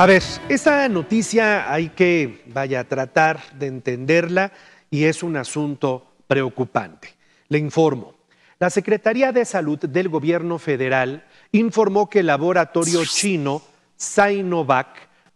A ver, esta noticia hay que, vaya, a tratar de entenderla y es un asunto preocupante. Le informo, la Secretaría de Salud del Gobierno Federal informó que el laboratorio chino Sinovac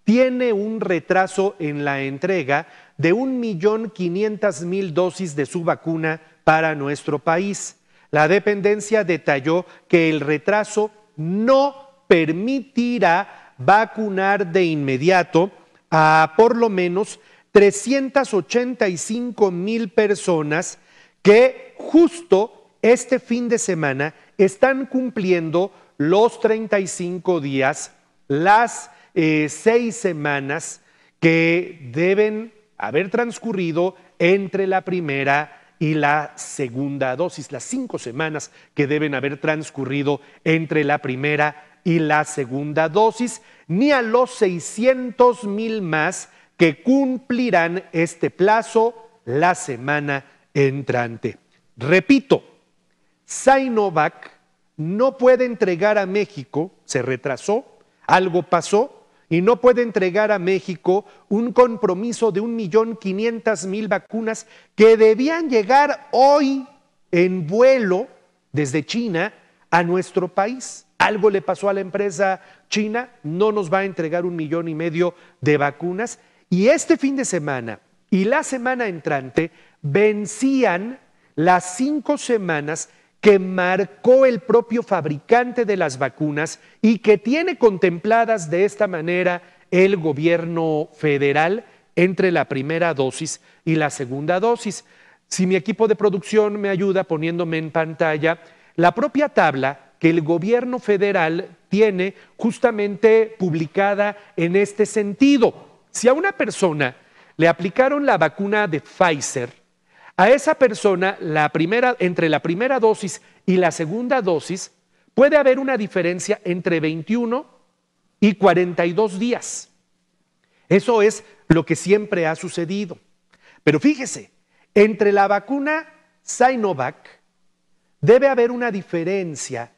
tiene un retraso en la entrega de 1.500.000 dosis de su vacuna para nuestro país. La dependencia detalló que el retraso no permitirá vacunar de inmediato a por lo menos 385 mil personas que justo este fin de semana están cumpliendo los 35 días, las eh, seis semanas que deben haber transcurrido entre la primera y la segunda dosis, las cinco semanas que deben haber transcurrido entre la primera y la segunda dosis, ni a los 600 mil más que cumplirán este plazo la semana entrante. Repito, Sinovac no puede entregar a México, se retrasó, algo pasó, y no puede entregar a México un compromiso de 1.500.000 vacunas que debían llegar hoy en vuelo desde China a nuestro país algo le pasó a la empresa china, no nos va a entregar un millón y medio de vacunas. Y este fin de semana y la semana entrante vencían las cinco semanas que marcó el propio fabricante de las vacunas y que tiene contempladas de esta manera el gobierno federal entre la primera dosis y la segunda dosis. Si mi equipo de producción me ayuda poniéndome en pantalla, la propia tabla que el gobierno federal tiene justamente publicada en este sentido. Si a una persona le aplicaron la vacuna de Pfizer, a esa persona la primera, entre la primera dosis y la segunda dosis puede haber una diferencia entre 21 y 42 días. Eso es lo que siempre ha sucedido. Pero fíjese, entre la vacuna Sinovac debe haber una diferencia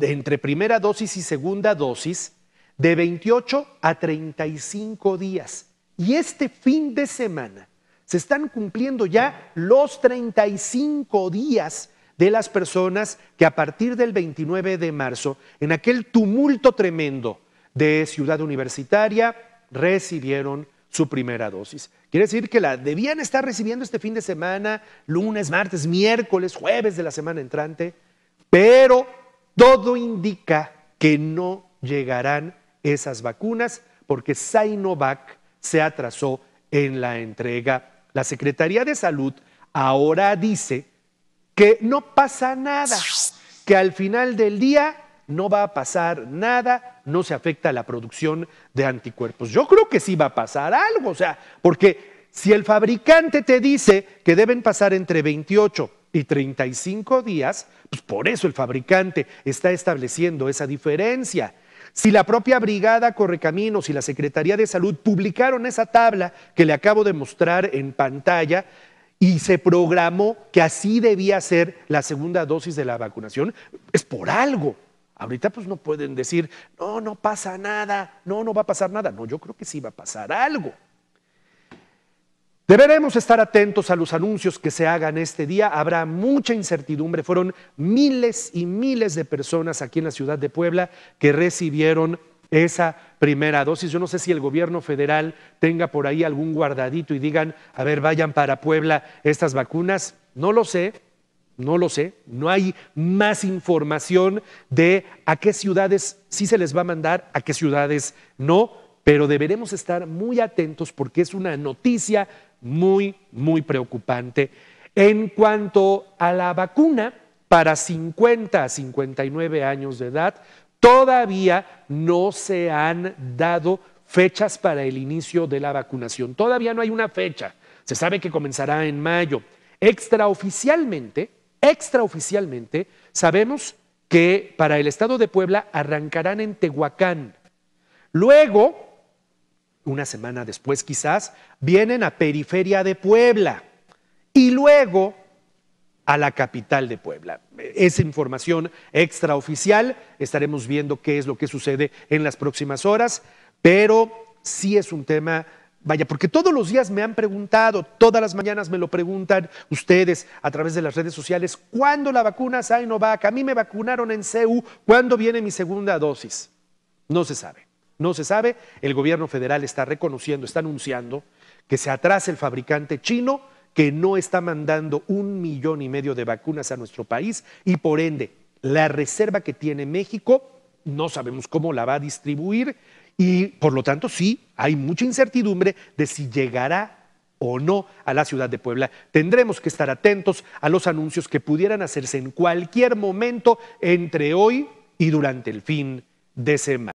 entre primera dosis y segunda dosis de 28 a 35 días. Y este fin de semana se están cumpliendo ya los 35 días de las personas que a partir del 29 de marzo, en aquel tumulto tremendo de Ciudad Universitaria, recibieron su primera dosis. Quiere decir que la debían estar recibiendo este fin de semana, lunes, martes, miércoles, jueves de la semana entrante, pero todo indica que no llegarán esas vacunas porque Sinovac se atrasó en la entrega. La Secretaría de Salud ahora dice que no pasa nada, que al final del día no va a pasar nada, no se afecta la producción de anticuerpos. Yo creo que sí va a pasar algo, o sea, porque si el fabricante te dice que deben pasar entre 28 y 35 días, pues por eso el fabricante está estableciendo esa diferencia. Si la propia Brigada Correcaminos y la Secretaría de Salud publicaron esa tabla que le acabo de mostrar en pantalla y se programó que así debía ser la segunda dosis de la vacunación, es por algo. Ahorita pues no pueden decir, no, no pasa nada, no, no va a pasar nada. No, yo creo que sí va a pasar algo. Deberemos estar atentos a los anuncios que se hagan este día. Habrá mucha incertidumbre. Fueron miles y miles de personas aquí en la ciudad de Puebla que recibieron esa primera dosis. Yo no sé si el gobierno federal tenga por ahí algún guardadito y digan, a ver, vayan para Puebla estas vacunas. No lo sé, no lo sé. No hay más información de a qué ciudades sí se les va a mandar, a qué ciudades no pero deberemos estar muy atentos porque es una noticia muy, muy preocupante. En cuanto a la vacuna, para 50 a 59 años de edad, todavía no se han dado fechas para el inicio de la vacunación. Todavía no hay una fecha. Se sabe que comenzará en mayo. Extraoficialmente, extraoficialmente, sabemos que para el estado de Puebla arrancarán en Tehuacán. Luego una semana después quizás, vienen a periferia de Puebla y luego a la capital de Puebla. Esa información extraoficial, estaremos viendo qué es lo que sucede en las próximas horas, pero sí es un tema Vaya, porque todos los días me han preguntado, todas las mañanas me lo preguntan ustedes a través de las redes sociales, ¿cuándo la vacuna Sinovac? A mí me vacunaron en CEU, ¿cuándo viene mi segunda dosis? No se sabe. No se sabe, el gobierno federal está reconociendo, está anunciando que se atrasa el fabricante chino que no está mandando un millón y medio de vacunas a nuestro país y por ende la reserva que tiene México no sabemos cómo la va a distribuir y por lo tanto sí hay mucha incertidumbre de si llegará o no a la ciudad de Puebla. Tendremos que estar atentos a los anuncios que pudieran hacerse en cualquier momento entre hoy y durante el fin de semana.